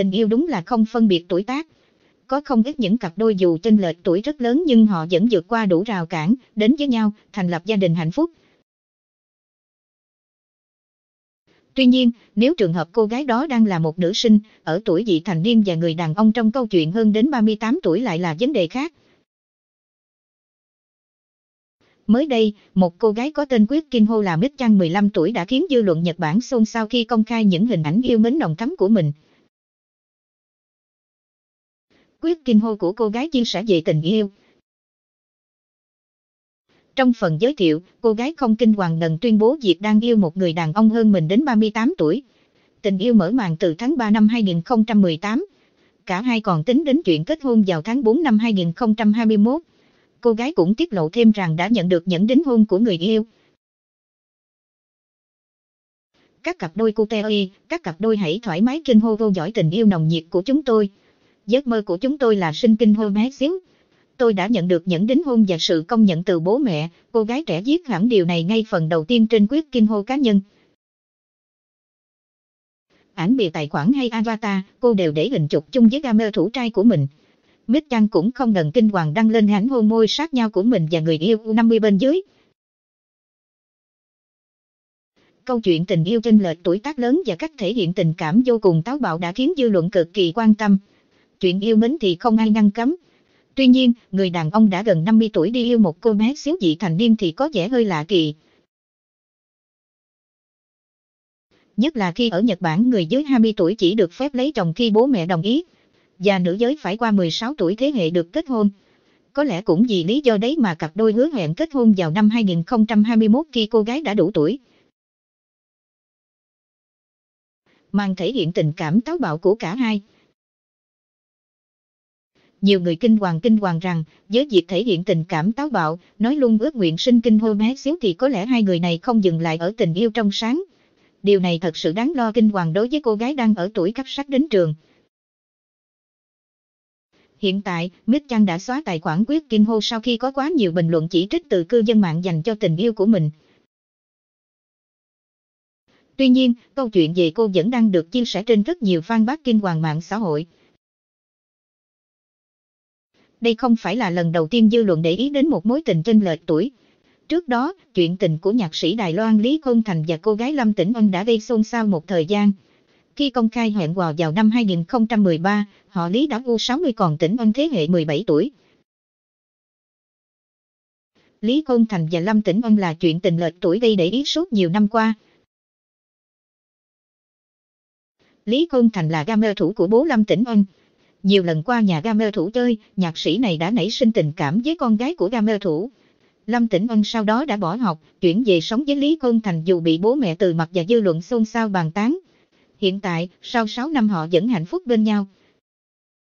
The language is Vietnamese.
tình yêu đúng là không phân biệt tuổi tác. Có không ít những cặp đôi dù trên lệch tuổi rất lớn nhưng họ vẫn vượt qua đủ rào cản, đến với nhau, thành lập gia đình hạnh phúc. Tuy nhiên, nếu trường hợp cô gái đó đang là một nữ sinh, ở tuổi vị thành niên và người đàn ông trong câu chuyện hơn đến 38 tuổi lại là vấn đề khác. Mới đây, một cô gái có tên Quyết Kim Ho là Mít Trang 15 tuổi đã khiến dư luận Nhật Bản xôn xao khi công khai những hình ảnh yêu mến nồng thắm của mình quyết kinh hô của cô gái chia sẻ về tình yêu. Trong phần giới thiệu, cô gái không kinh hoàng ngần tuyên bố Diệp đang yêu một người đàn ông hơn mình đến 38 tuổi. Tình yêu mở màn từ tháng 3 năm 2018. Cả hai còn tính đến chuyện kết hôn vào tháng 4 năm 2021. Cô gái cũng tiết lộ thêm rằng đã nhận được những đính hôn của người yêu. Các cặp đôi cute ơi, các cặp đôi hãy thoải mái kinh hô vô dõi tình yêu nồng nhiệt của chúng tôi giấc mơ của chúng tôi là sinh kinh xíu. Tôi đã nhận được những đính hôn và sự công nhận từ bố mẹ, cô gái trẻ viết hẳn điều này ngay phần đầu tiên trên quyết kinh hô cá nhân. Ảnh bìa tài khoản hay avatar, cô đều để hình chụp chung với gamer thủ trai của mình. Mít Chang cũng không ngần kinh hoàng đăng lên ảnh hôn môi sát nhau của mình và người yêu 50 bên dưới. Câu chuyện tình yêu trên lệch tuổi tác lớn và cách thể hiện tình cảm vô cùng táo bạo đã khiến dư luận cực kỳ quan tâm chuyện yêu mến thì không ai ngăn cấm. Tuy nhiên, người đàn ông đã gần 50 tuổi đi yêu một cô bé xíu dị thành niên thì có vẻ hơi lạ kỳ. Nhất là khi ở Nhật Bản người dưới 20 tuổi chỉ được phép lấy chồng khi bố mẹ đồng ý, và nữ giới phải qua 16 tuổi thế hệ được kết hôn. Có lẽ cũng vì lý do đấy mà cặp đôi hứa hẹn kết hôn vào năm 2021 khi cô gái đã đủ tuổi. Mang thể hiện tình cảm táo bạo của cả hai, nhiều người kinh hoàng kinh hoàng rằng, với việc thể hiện tình cảm táo bạo, nói luôn ước nguyện sinh kinh hô bé xíu thì có lẽ hai người này không dừng lại ở tình yêu trong sáng. Điều này thật sự đáng lo kinh hoàng đối với cô gái đang ở tuổi cấp sắc đến trường. Hiện tại, Mít Chang đã xóa tài khoản quyết kinh hô sau khi có quá nhiều bình luận chỉ trích từ cư dân mạng dành cho tình yêu của mình. Tuy nhiên, câu chuyện về cô vẫn đang được chia sẻ trên rất nhiều fanpage kinh hoàng mạng xã hội đây không phải là lần đầu tiên dư luận để ý đến một mối tình trên lệch tuổi. Trước đó, chuyện tình của nhạc sĩ Đài Loan Lý Công Thành và cô gái Lâm Tĩnh Ân đã gây xôn xao một thời gian. Khi công khai hẹn hò vào năm 2013, họ Lý đã u 60 còn Tĩnh Ân thế hệ 17 tuổi. Lý Công Thành và Lâm Tĩnh Ân là chuyện tình lệch tuổi gây để ý suốt nhiều năm qua. Lý Công Thành là gamer thủ của bố Lâm Tĩnh Ân, nhiều lần qua nhà Gamer thủ chơi, nhạc sĩ này đã nảy sinh tình cảm với con gái của Gamer thủ. Lâm Tĩnh Ân sau đó đã bỏ học, chuyển về sống với Lý khôn Thành dù bị bố mẹ từ mặt và dư luận xôn xao bàn tán. Hiện tại, sau 6 năm họ vẫn hạnh phúc bên nhau.